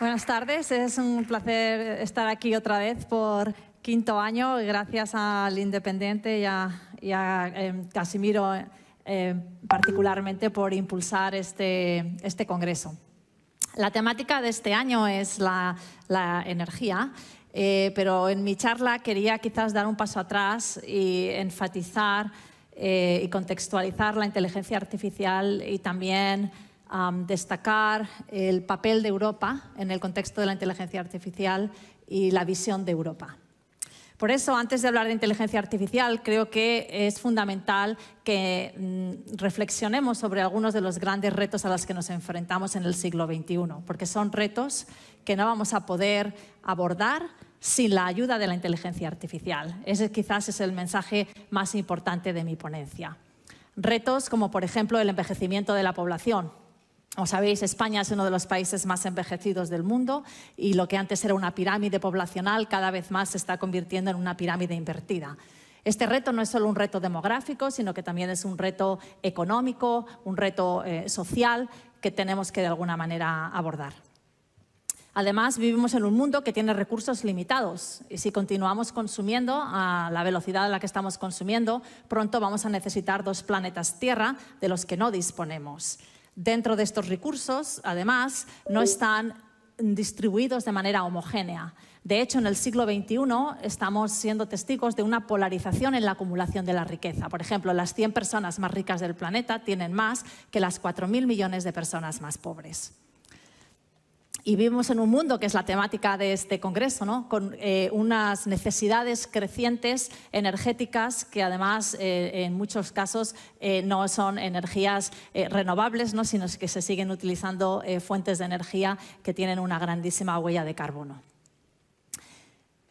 Buenas tardes, es un placer estar aquí otra vez por quinto año, gracias al Independiente y a, eh, Casimiro eh, particularmente por impulsar este, este, congreso. La temática de este año es la, energía, eh, pero en mi charla quería quizás dar un paso atrás y enfatizar y contextualizar la inteligencia artificial y también destacar el papel de Europa en el contexto de la inteligencia artificial y la visión de Europa. Por eso, antes de hablar de inteligencia artificial, creo que es fundamental que mm, reflexionemos sobre algunos de los grandes retos a los que nos enfrentamos en el siglo XXI, porque son retos que no vamos a poder abordar sin la ayuda de la inteligencia artificial. Ese quizás es el mensaje más importante de mi ponencia. Retos como, por ejemplo, el envejecimiento de la población, como sabéis, España es uno de los países más envejecidos del mundo y lo que antes era una pirámide poblacional cada vez más se está convirtiendo en una pirámide invertida. Este reto no es solo un reto demográfico, sino que también es un reto económico, un reto eh, social que tenemos que de alguna manera abordar. Además, vivimos en un mundo que tiene recursos limitados y si continuamos consumiendo a la velocidad a la que estamos consumiendo, pronto vamos a necesitar dos planetas Tierra de los que no disponemos. Dentro de estos recursos, además, no están distribuidos de manera homogénea. De hecho, en el siglo XXI estamos siendo testigos de una polarización en la acumulación de la riqueza. Por ejemplo, las 100 personas más ricas del planeta tienen más que las 4.000 millones de personas más pobres. Y vivimos en un mundo que es la temática de este congreso, con eh, unas necesidades crecientes energéticas que además eh, en muchos casos eh, no son energías renovables, sino que se siguen utilizando fuentes de energía que tienen una grandísima huella de carbono.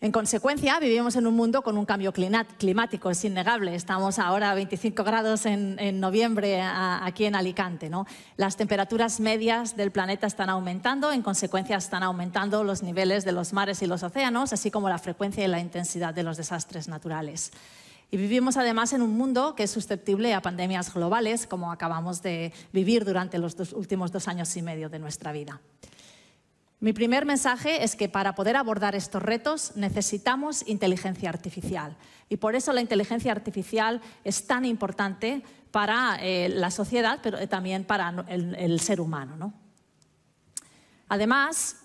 En consecuencia, vivimos en un mundo con un cambio climático, es innegable. Estamos ahora a 25 grados en, noviembre aquí en Alicante. ¿no? Las temperaturas medias del planeta están aumentando, en consecuencia están aumentando los niveles de los mares y los océanos, así como la frecuencia y la intensidad de los desastres naturales. Y vivimos además en un mundo que es susceptible a pandemias globales, como acabamos de vivir durante los últimos dos años y medio de nuestra vida. Mi primer mensaje es que para poder abordar estos retos necesitamos inteligencia artificial y por eso la inteligencia artificial es tan importante para eh, la sociedad, pero también para el, ser humano. Además,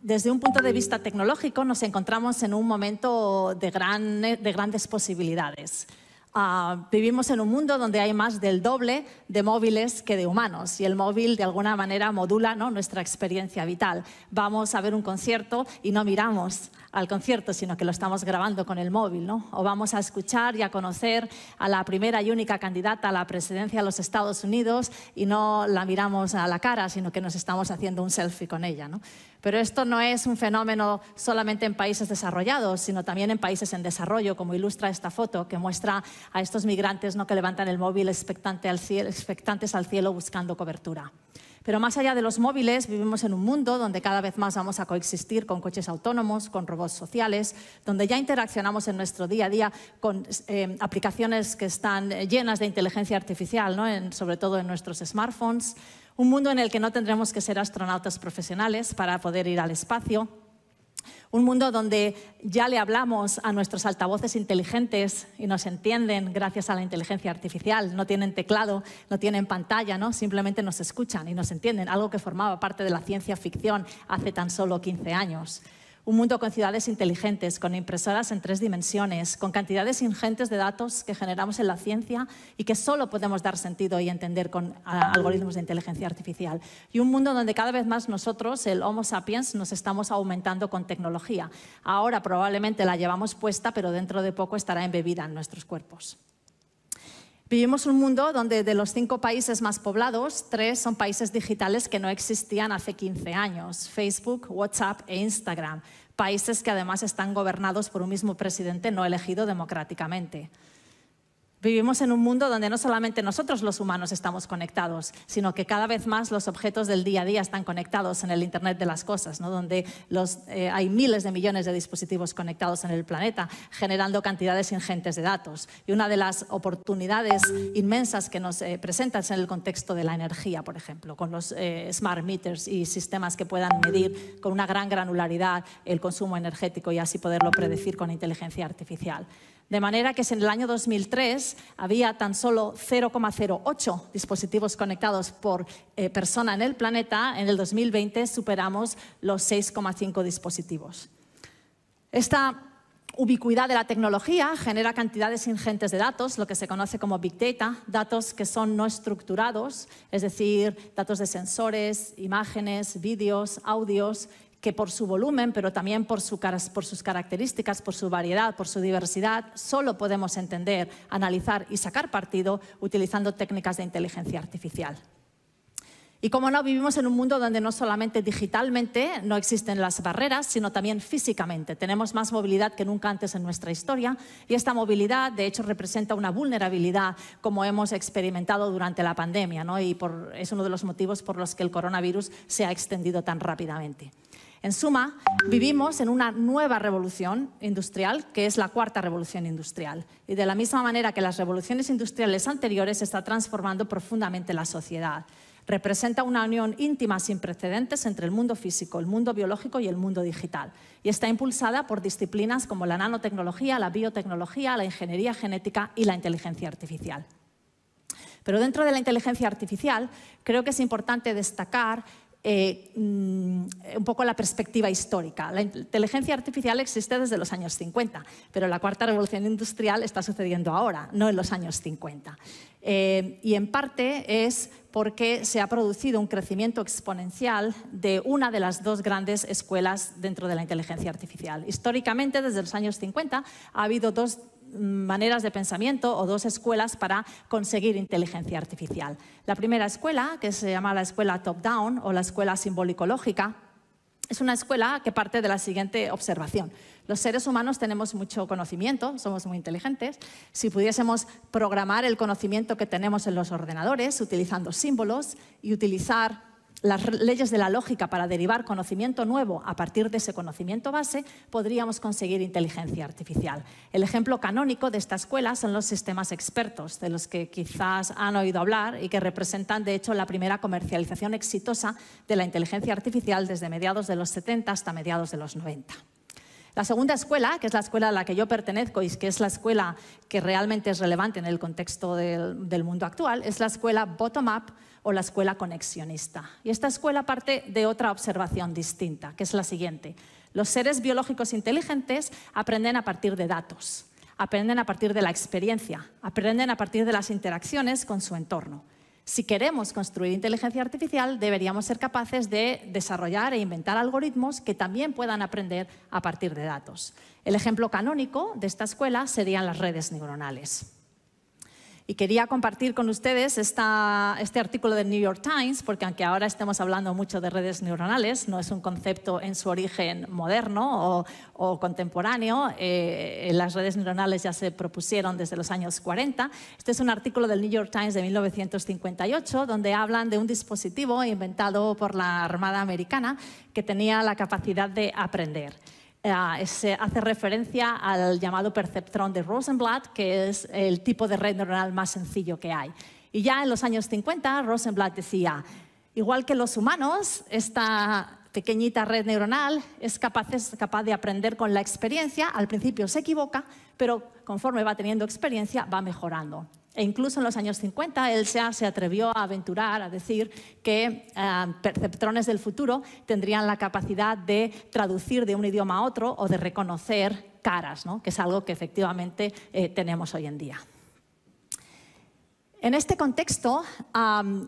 desde un punto de vista tecnológico nos encontramos en un momento de grandes posibilidades. Ah, vivimos en un mundo donde hay más del doble de móviles que de humanos y el móvil de alguna manera modula nuestra experiencia vital. Vamos a ver un concierto y no miramos al concierto, sino que lo estamos grabando con el móvil, O vamos a escuchar y a conocer a la primera y única candidata a la presidencia de los Estados Unidos y no la miramos a la cara, sino que nos estamos haciendo un selfie con ella, pero esto no es un fenómeno solamente en países desarrollados, sino también en países en desarrollo, como ilustra esta foto que muestra a estos migrantes ¿no? que levantan el móvil expectantes al cielo buscando cobertura. Pero más allá de los móviles, vivimos en un mundo donde cada vez más vamos a coexistir con coches autónomos, con robots sociales, donde ya interaccionamos en nuestro día a día con eh, aplicaciones que están llenas de inteligencia artificial, sobre todo en nuestros smartphones. Un mundo en el que no tendremos que ser astronautas profesionales para poder ir al espacio un mundo donde ya le hablamos a nuestros altavoces inteligentes y nos entienden gracias a la inteligencia artificial. No tienen teclado, no tienen pantalla, ¿no? simplemente nos escuchan y nos entienden, algo que formaba parte de la ciencia ficción hace tan solo 15 años. Un mundo con ciudades inteligentes, con impresoras en tres dimensiones, con cantidades ingentes de datos que generamos en la ciencia y que solo podemos dar sentido y entender con algoritmos de inteligencia artificial. Y un mundo donde cada vez más nosotros, el Homo sapiens, nos estamos aumentando con tecnología. Ahora probablemente la llevamos puesta, pero dentro de poco estará embebida en nuestros cuerpos. Vivimos un mundo donde de los cinco países más poblados, tres son países digitales que no existían hace 15 años, Facebook, WhatsApp e Instagram, países que además están gobernados por un mismo presidente no elegido democráticamente. Vivimos en un mundo donde no solamente nosotros los humanos estamos conectados, sino que cada vez más los objetos del día a día están conectados en el Internet de las Cosas, donde eh, hay miles de millones de dispositivos conectados en el planeta, generando cantidades ingentes de datos. Y una de las oportunidades inmensas que nos eh, presenta es en el contexto de la energía, por ejemplo, con los eh, smart meters y sistemas que puedan medir con una gran granularidad el consumo energético y así poderlo predecir con inteligencia artificial. De manera que en el año 2003 había tan solo 0,08 dispositivos conectados por eh, persona en el planeta, en el 2020 superamos los 6,5 dispositivos. Esta ubicuidad de la tecnología genera cantidades ingentes de datos, lo que se conoce como Big Data, datos que son no estructurados, es decir, datos de sensores, imágenes, vídeos, audios, que por su volumen, pero también por, sus características, por su variedad, por su diversidad, solo podemos entender, analizar y sacar partido utilizando técnicas de inteligencia artificial. Y como no, vivimos en un mundo donde no solamente digitalmente no existen las barreras, sino también físicamente. Tenemos más movilidad que nunca antes en nuestra historia y esta movilidad, de hecho, representa una vulnerabilidad como hemos experimentado durante la pandemia y es uno de los motivos por los que el coronavirus se ha extendido tan rápidamente. En suma, vivimos en una nueva revolución industrial, que es la cuarta revolución industrial. Y de la misma manera que las revoluciones industriales anteriores, está transformando profundamente la sociedad. Representa una unión íntima sin precedentes entre el mundo físico, el mundo biológico y el mundo digital. Y está impulsada por disciplinas como la nanotecnología, la biotecnología, la ingeniería genética y la inteligencia artificial. Pero dentro de la inteligencia artificial, creo que es importante destacar eh, mm, un poco la perspectiva histórica. La inteligencia artificial existe desde los años 50, pero la cuarta revolución industrial está sucediendo ahora, no en los años 50. Eh, y en parte es porque se ha producido un crecimiento exponencial de una de las dos grandes escuelas dentro de la inteligencia artificial. Históricamente, desde los años 50, ha habido dos maneras de pensamiento o dos escuelas para conseguir inteligencia artificial. La primera escuela, que se llama la escuela top-down o la escuela simbolicológica, es una escuela que parte de la siguiente observación. Los seres humanos tenemos mucho conocimiento, somos muy inteligentes. Si pudiésemos programar el conocimiento que tenemos en los ordenadores utilizando símbolos y utilizar las leyes de la lógica para derivar conocimiento nuevo a partir de ese conocimiento base, podríamos conseguir inteligencia artificial. El ejemplo canónico de esta escuela son los sistemas expertos, de los que quizás han oído hablar y que representan, de hecho, la primera comercialización exitosa de la inteligencia artificial desde mediados de los 70 hasta mediados de los 90. La segunda escuela, que es la escuela a la que yo pertenezco y que es la escuela que realmente es relevante en el contexto del, mundo actual, es la escuela bottom-up o la escuela conexionista. Y esta escuela parte de otra observación distinta, que es la siguiente. Los seres biológicos inteligentes aprenden a partir de datos, aprenden a partir de la experiencia, aprenden a partir de las interacciones con su entorno. Si queremos construir inteligencia artificial, deberíamos ser capaces de desarrollar e inventar algoritmos que también puedan aprender a partir de datos. El ejemplo canónico de esta escuela serían las redes neuronales. Y quería compartir con ustedes este artículo del New York Times, porque aunque ahora estemos hablando mucho de redes neuronales, no es un concepto en su origen moderno o, contemporáneo, eh, las redes neuronales ya se propusieron desde los años 40. Este es un artículo del New York Times de 1958, donde hablan de un dispositivo inventado por la Armada Americana que tenía la capacidad de aprender. Eh, se hace referencia al llamado perceptrón de Rosenblatt, que es el tipo de red neuronal más sencillo que hay. Y ya en los años 50, Rosenblatt decía, igual que los humanos, esta pequeñita red neuronal es capaz de aprender con la experiencia, al principio se equivoca, pero conforme va teniendo experiencia va mejorando e incluso en los años 50 El se atrevió a aventurar a decir que eh, perceptrones del futuro tendrían la capacidad de traducir de un idioma a otro o de reconocer caras, que es algo que efectivamente eh, tenemos hoy en día. En este contexto,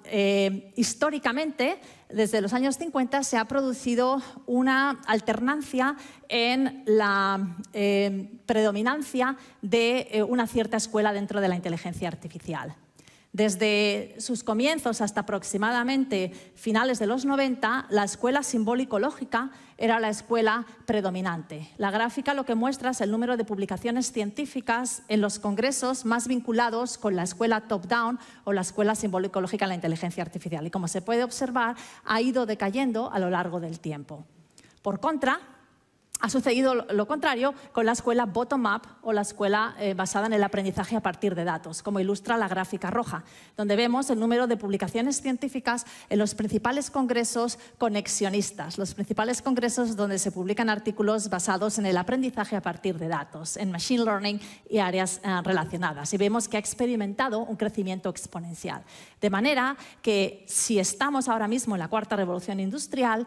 eh, históricamente, desde los años 50 se ha producido una alternancia en la eh, predominancia de eh, una cierta escuela dentro de la inteligencia artificial. Desde sus comienzos hasta aproximadamente finales de los 90, la escuela simbólico-lógica era la escuela predominante. La gráfica lo que muestra es el número de publicaciones científicas en los congresos más vinculados con la escuela top-down o la escuela simbólico-lógica en la inteligencia artificial. Y como se puede observar, ha ido decayendo a lo largo del tiempo. Por contra, ha sucedido lo contrario con la escuela bottom-up o la escuela eh, basada en el aprendizaje a partir de datos, como ilustra la gráfica roja, donde vemos el número de publicaciones científicas en los principales congresos conexionistas, los principales congresos donde se publican artículos basados en el aprendizaje a partir de datos, en machine learning y áreas eh, relacionadas. Y vemos que ha experimentado un crecimiento exponencial. De manera que si estamos ahora mismo en la cuarta revolución industrial,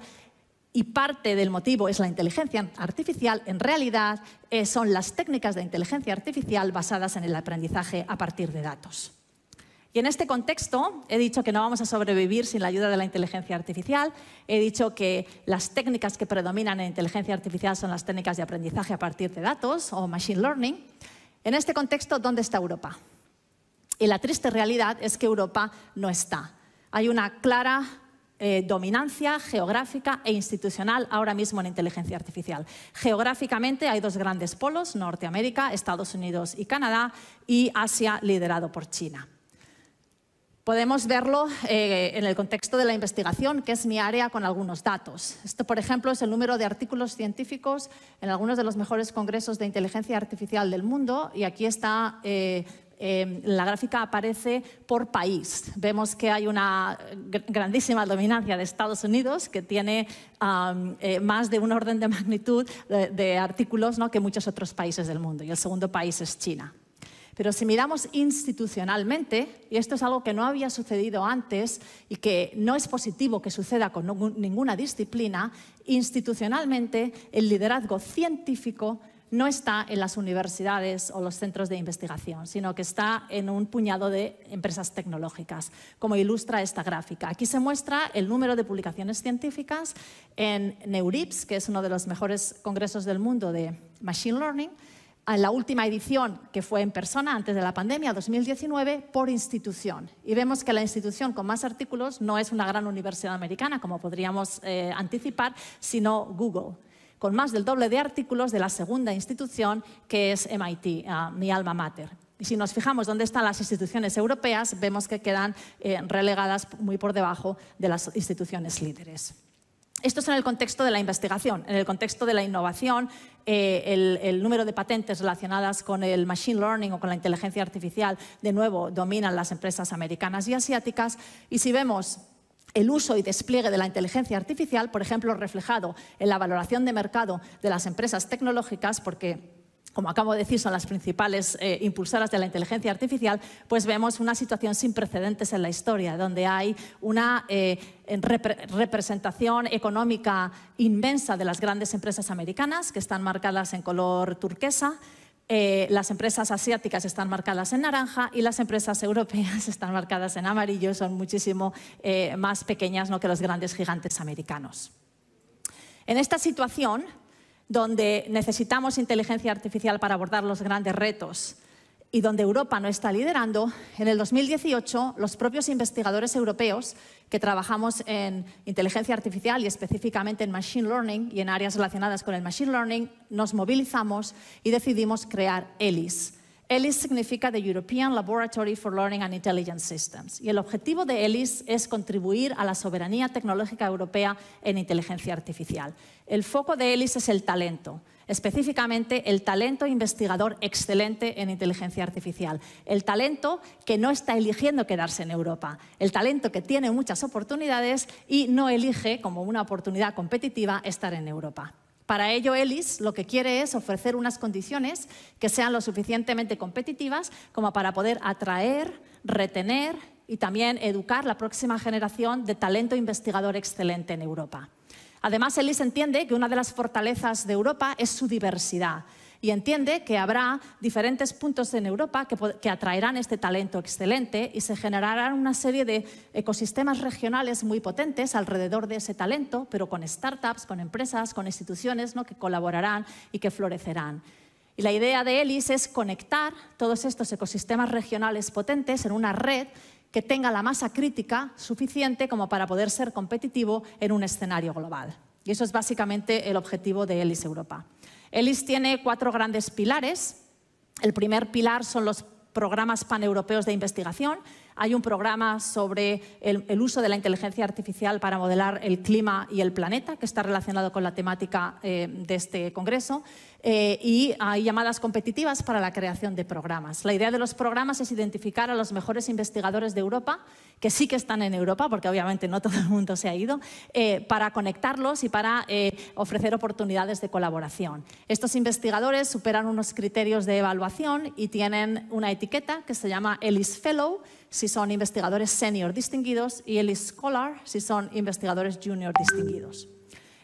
y parte del motivo es la inteligencia artificial, en realidad eh, son las técnicas de inteligencia artificial basadas en el aprendizaje a partir de datos. Y en este contexto he dicho que no vamos a sobrevivir sin la ayuda de la inteligencia artificial, he dicho que las técnicas que predominan en inteligencia artificial son las técnicas de aprendizaje a partir de datos o machine learning. En este contexto, ¿dónde está Europa? Y la triste realidad es que Europa no está. Hay una clara eh, dominancia geográfica e institucional ahora mismo en inteligencia artificial. Geográficamente hay dos grandes polos, Norteamérica, Estados Unidos y Canadá, y Asia liderado por China. Podemos verlo eh, en el contexto de la investigación, que es mi área, con algunos datos. Esto, por ejemplo, es el número de artículos científicos en algunos de los mejores congresos de inteligencia artificial del mundo y aquí está eh, Em, la gráfica aparece por país. Vemos que hay una grandísima dominancia de Estados Unidos que tiene eh, más de un orden de magnitud de, artículos que muchos otros países del mundo. Y el segundo país es China. Pero si miramos institucionalmente, y esto es algo que no había sucedido antes y que no es positivo que suceda con ninguna disciplina, institucionalmente el liderazgo científico no está en las universidades o los centros de investigación, sino que está en un puñado de empresas tecnológicas, como ilustra esta gráfica. Aquí se muestra el número de publicaciones científicas en Neurips, que es uno de los mejores congresos del mundo de Machine Learning, en la última edición, que fue en persona antes de la pandemia, 2019, por institución. Y vemos que la institución con más artículos no es una gran universidad americana, como podríamos eh, anticipar, sino Google con más del doble de artículos de la segunda institución, que es MIT, ah, mi alma mater. Y si nos fijamos dónde están las instituciones europeas, vemos que quedan eh, relegadas muy por debajo de las instituciones líderes. Esto es en el contexto de la investigación, en el contexto de la innovación, eh, el, el, número de patentes relacionadas con el machine learning o con la inteligencia artificial, de nuevo, dominan las empresas americanas y asiáticas. Y si vemos el uso y despliegue de la inteligencia artificial, por ejemplo, reflejado en la valoración de mercado de las empresas tecnológicas, porque como acabo de decir, son las principales eh, impulsoras de la inteligencia artificial, pues vemos una situación sin precedentes en la historia, donde hay una eh, representación económica inmensa de las grandes empresas americanas, que están marcadas en color turquesa, eh, las empresas asiáticas están marcadas en naranja y las empresas europeas están marcadas en amarillo, son muchísimo eh, más pequeñas ¿no? que los grandes gigantes americanos. En esta situación, donde necesitamos inteligencia artificial para abordar los grandes retos, y donde Europa no está liderando, en el 2018 los propios investigadores europeos que trabajamos en inteligencia artificial y específicamente en machine learning y en áreas relacionadas con el machine learning, nos movilizamos y decidimos crear ELIS. ELIS significa The European Laboratory for Learning and Intelligence Systems y el objetivo de ELIS es contribuir a la soberanía tecnológica europea en inteligencia artificial. El foco de ELIS es el talento específicamente el talento investigador excelente en inteligencia artificial, el talento que no está eligiendo quedarse en Europa, el talento que tiene muchas oportunidades y no elige como una oportunidad competitiva estar en Europa. Para ello, ELIS lo que quiere es ofrecer unas condiciones que sean lo suficientemente competitivas como para poder atraer, retener y también educar la próxima generación de talento investigador excelente en Europa. Además, Ellis entiende que una de las fortalezas de Europa es su diversidad y entiende que habrá diferentes puntos en Europa que, atraerán este talento excelente y se generarán una serie de ecosistemas regionales muy potentes alrededor de ese talento, pero con startups, con empresas, con instituciones que colaborarán y que florecerán. Y la idea de ELIS es conectar todos estos ecosistemas regionales potentes en una red que tenga la masa crítica suficiente como para poder ser competitivo en un escenario global. Y eso es básicamente el objetivo de ELIS Europa. ELIS tiene cuatro grandes pilares. El primer pilar son los programas paneuropeos de investigación, hay un programa sobre el, uso de la inteligencia artificial para modelar el clima y el planeta, que está relacionado con la temática eh, de este Congreso. Eh, y hay llamadas competitivas para la creación de programas. La idea de los programas es identificar a los mejores investigadores de Europa, que sí que están en Europa, porque obviamente no todo el mundo se ha ido, eh, para conectarlos y para ofrecer oportunidades de colaboración. Estos investigadores superan unos criterios de evaluación y tienen una etiqueta que se llama ELIS Fellow, si son investigadores senior distinguidos, y ELIS Scholar si son investigadores junior distinguidos.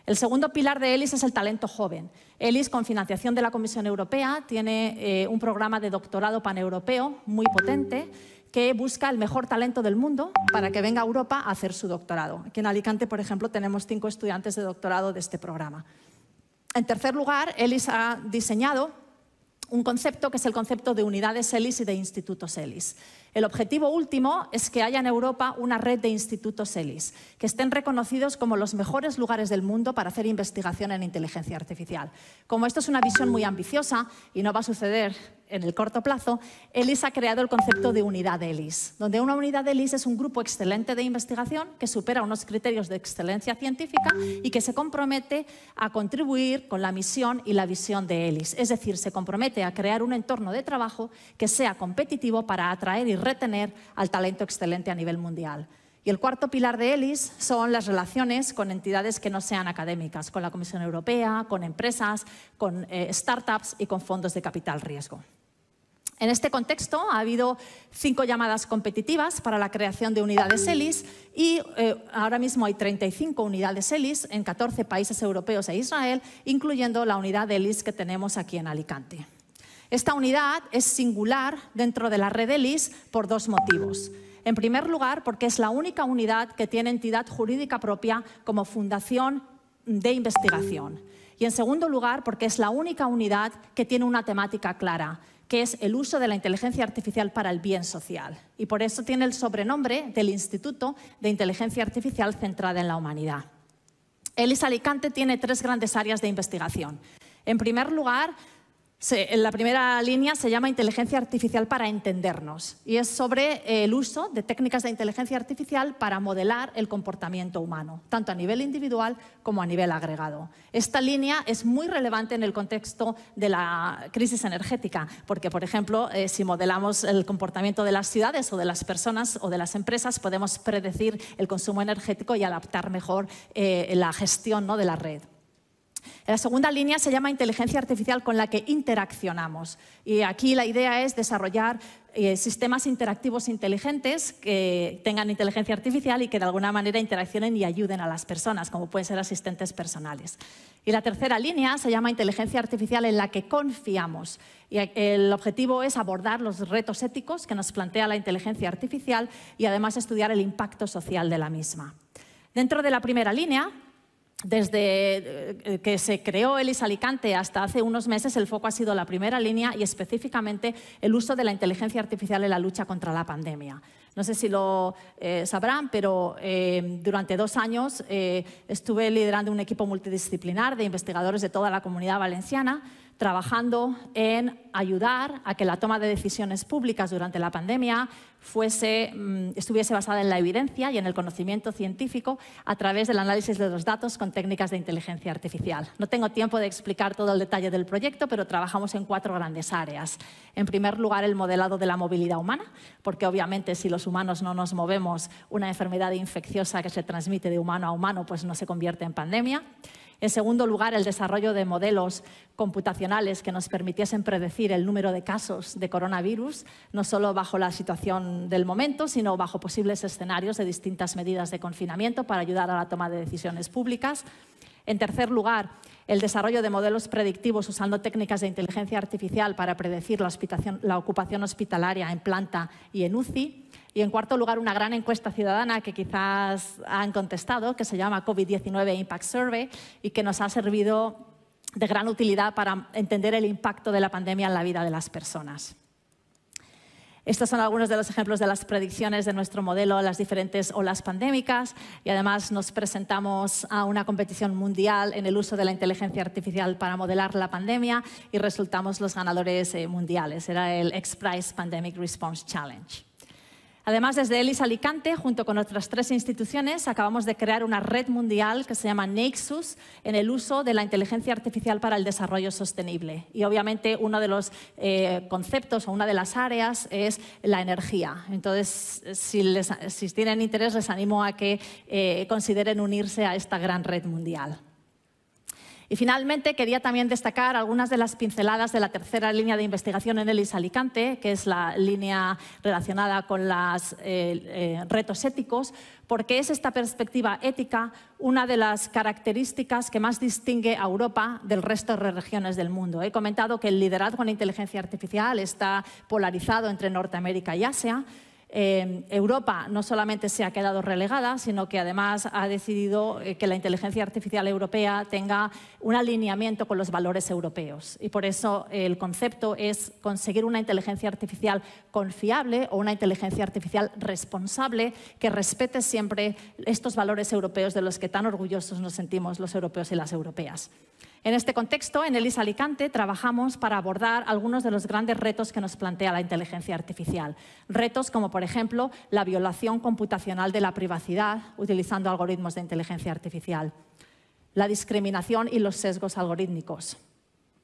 El segundo pilar de ELIS es el talento joven. ELIS, con financiación de la Comisión Europea, tiene eh, un programa de doctorado paneuropeo muy potente que busca el mejor talento del mundo para que venga a Europa a hacer su doctorado. Aquí en Alicante, por ejemplo, tenemos cinco estudiantes de doctorado de este programa. En tercer lugar, ELIS ha diseñado un concepto que es el concepto de unidades ELIS y de institutos ELIS. El objetivo último es que haya en Europa una red de institutos ELIS, que estén reconocidos como los mejores lugares del mundo para hacer investigación en inteligencia artificial. Como esto es una visión muy ambiciosa y no va a suceder en el corto plazo, ELIS ha creado el concepto de unidad ELIS, donde una unidad ELIS es un grupo excelente de investigación que supera unos criterios de excelencia científica y que se compromete a contribuir con la misión y la visión de ELIS. Es decir, se compromete a crear un entorno de trabajo que sea competitivo para atraer y retener al talento excelente a nivel mundial. Y el cuarto pilar de ELIS son las relaciones con entidades que no sean académicas, con la Comisión Europea, con empresas, con eh, startups y con fondos de capital riesgo. En este contexto ha habido cinco llamadas competitivas para la creación de unidades ELIS y eh, ahora mismo hay 35 unidades ELIS en 14 países europeos e Israel, incluyendo la unidad ELIS que tenemos aquí en Alicante. Esta unidad es singular dentro de la red ELIS por dos motivos. En primer lugar, porque es la única unidad que tiene entidad jurídica propia como fundación de investigación. Y en segundo lugar, porque es la única unidad que tiene una temática clara, que es el uso de la inteligencia artificial para el bien social. Y por eso tiene el sobrenombre del Instituto de Inteligencia Artificial Centrada en la Humanidad. ELIS Alicante tiene tres grandes áreas de investigación. En primer lugar, en la primera línea se llama Inteligencia Artificial para Entendernos y es sobre el uso de técnicas de inteligencia artificial para modelar el comportamiento humano, tanto a nivel individual como a nivel agregado. Esta línea es muy relevante en el contexto de la crisis energética, porque, por ejemplo, eh, si modelamos el comportamiento de las ciudades o de las personas o de las empresas, podemos predecir el consumo energético y adaptar mejor eh, la gestión ¿no? de la red. La segunda línea se llama inteligencia artificial con la que interaccionamos. Y aquí la idea es desarrollar eh, sistemas interactivos inteligentes que tengan inteligencia artificial y que de alguna manera interaccionen y ayuden a las personas, como pueden ser asistentes personales. Y la tercera línea se llama inteligencia artificial en la que confiamos. Y el objetivo es abordar los retos éticos que nos plantea la inteligencia artificial y además estudiar el impacto social de la misma. Dentro de la primera línea desde eh, que se creó Elis Alicante hasta hace unos meses, el foco ha sido la primera línea y específicamente el uso de la inteligencia artificial en la lucha contra la pandemia. No sé si lo eh, sabrán, pero eh, durante dos años estuve liderando un equipo multidisciplinar de investigadores de toda la comunidad valenciana trabajando en ayudar a que la toma de decisiones públicas durante la pandemia fuese, mm, estuviese basada en la evidencia y en el conocimiento científico a través del análisis de los datos con técnicas de inteligencia artificial. No tengo tiempo de explicar todo el detalle del proyecto, pero trabajamos en cuatro grandes áreas. En primer lugar, el modelado de la movilidad humana, porque obviamente si los humanos no nos movemos, una enfermedad infecciosa que se transmite de humano a humano pues no se convierte en pandemia. En segundo lugar, el desarrollo de modelos computacionales que nos permitiesen predecir el número de casos de coronavirus, no solo bajo la situación del momento, sino bajo posibles escenarios de distintas medidas de confinamiento para ayudar a la toma de decisiones públicas. En tercer lugar, el desarrollo de modelos predictivos usando técnicas de inteligencia artificial para predecir la, ocupación hospitalaria en planta y en UCI. Y en cuarto lugar, una gran encuesta ciudadana que quizás han contestado, que se llama COVID-19 Impact Survey y que nos ha servido de gran utilidad para entender el impacto de la pandemia en la vida de las personas. Estos son algunos de los ejemplos de las predicciones de nuestro modelo, a las diferentes olas pandémicas y además nos presentamos a una competición mundial en el uso de la inteligencia artificial para modelar la pandemia y resultamos los ganadores eh, mundiales. Era el X-Prize Pandemic Response Challenge. Además, desde ELIS Alicante, junto con otras tres instituciones, acabamos de crear una red mundial que se llama Nexus en el uso de la inteligencia artificial para el desarrollo sostenible. Y obviamente uno de los eh, conceptos o una de las áreas es la energía. Entonces, si, tienen interés, les animo a que eh, consideren unirse a esta gran red mundial. Y finalmente quería también destacar algunas de las pinceladas de la tercera línea de investigación en ELIS Alicante, que es la línea relacionada con los eh, eh, retos éticos, porque es esta perspectiva ética una de las características que más distingue a Europa del resto de regiones del mundo. He comentado que el liderazgo en inteligencia artificial está polarizado entre Norteamérica y Asia. Em, Europa no solamente se ha quedado relegada, sino que además ha decidido eh, que la inteligencia artificial europea tenga un alineamiento con los valores europeos. Y por eso el concepto es conseguir una inteligencia artificial confiable o una inteligencia artificial responsable que respete siempre estos valores europeos de los que tan orgullosos nos sentimos los europeos y las europeas. En este contexto, en ELIS Alicante trabajamos para abordar algunos de los grandes retos que nos plantea la inteligencia artificial. Retos como, por ejemplo, la violación computacional de la privacidad utilizando algoritmos de inteligencia artificial, la discriminación y los sesgos algorítmicos,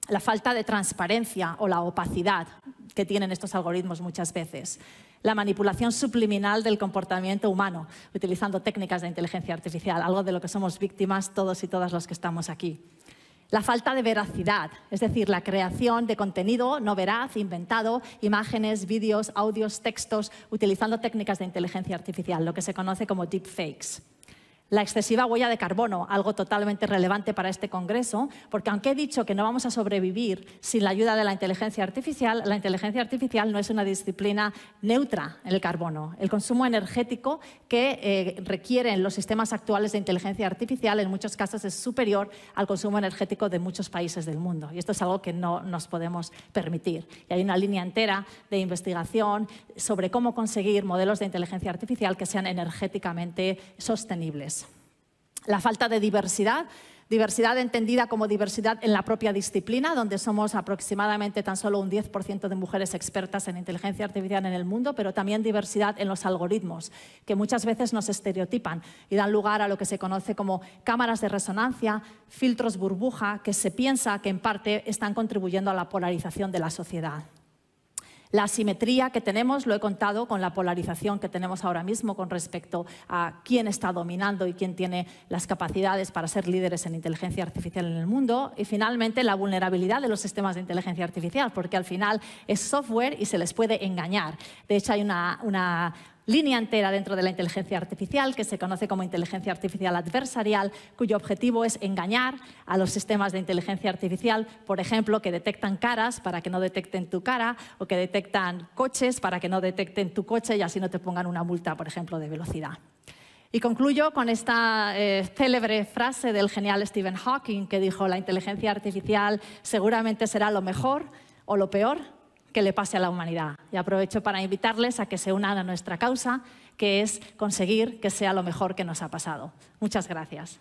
la falta de transparencia o la opacidad que tienen estos algoritmos muchas veces, la manipulación subliminal del comportamiento humano utilizando técnicas de inteligencia artificial, algo de lo que somos víctimas todos y todas los que estamos aquí la falta de veracidad, es decir, la creación de contenido no veraz, inventado, imágenes, vídeos, audios, textos, utilizando técnicas de inteligencia artificial, lo que se conoce como deepfakes la excesiva huella de carbono, algo totalmente relevante para este Congreso, porque aunque he dicho que no vamos a sobrevivir sin la ayuda de la inteligencia artificial, la inteligencia artificial no es una disciplina neutra en el carbono. El consumo energético que eh, requieren los sistemas actuales de inteligencia artificial en muchos casos es superior al consumo energético de muchos países del mundo. Y esto es algo que no nos podemos permitir. Y hay una línea entera de investigación sobre cómo conseguir modelos de inteligencia artificial que sean energéticamente sostenibles la falta de diversidad, diversidad entendida como diversidad en la propia disciplina, donde somos aproximadamente tan solo un 10% de mujeres expertas en inteligencia artificial en el mundo, pero también diversidad en los algoritmos, que muchas veces nos estereotipan y dan lugar a lo que se conoce como cámaras de resonancia, filtros burbuja, que se piensa que en parte están contribuyendo a la polarización de la sociedad. La asimetría que tenemos, lo he contado con la polarización que tenemos ahora mismo con respecto a quién está dominando y quién tiene las capacidades para ser líderes en inteligencia artificial en el mundo. Y finalmente, la vulnerabilidad de los sistemas de inteligencia artificial, porque al final es software y se les puede engañar. De hecho, hay una línea entera dentro de la inteligencia artificial, que se conoce como inteligencia artificial adversarial, cuyo objetivo es engañar a los sistemas de inteligencia artificial, por ejemplo, que detectan caras para que no detecten tu cara, o que detectan coches para que no detecten tu coche y así no te pongan una multa, por ejemplo, de velocidad. Y concluyo con esta eh, célebre frase del genial Stephen Hawking, que dijo, la inteligencia artificial seguramente será lo mejor o lo peor que le pase a la humanidad. Y aprovecho para invitarles a que se unan a nuestra causa, que es conseguir que sea lo mejor que nos ha pasado. Muchas gracias.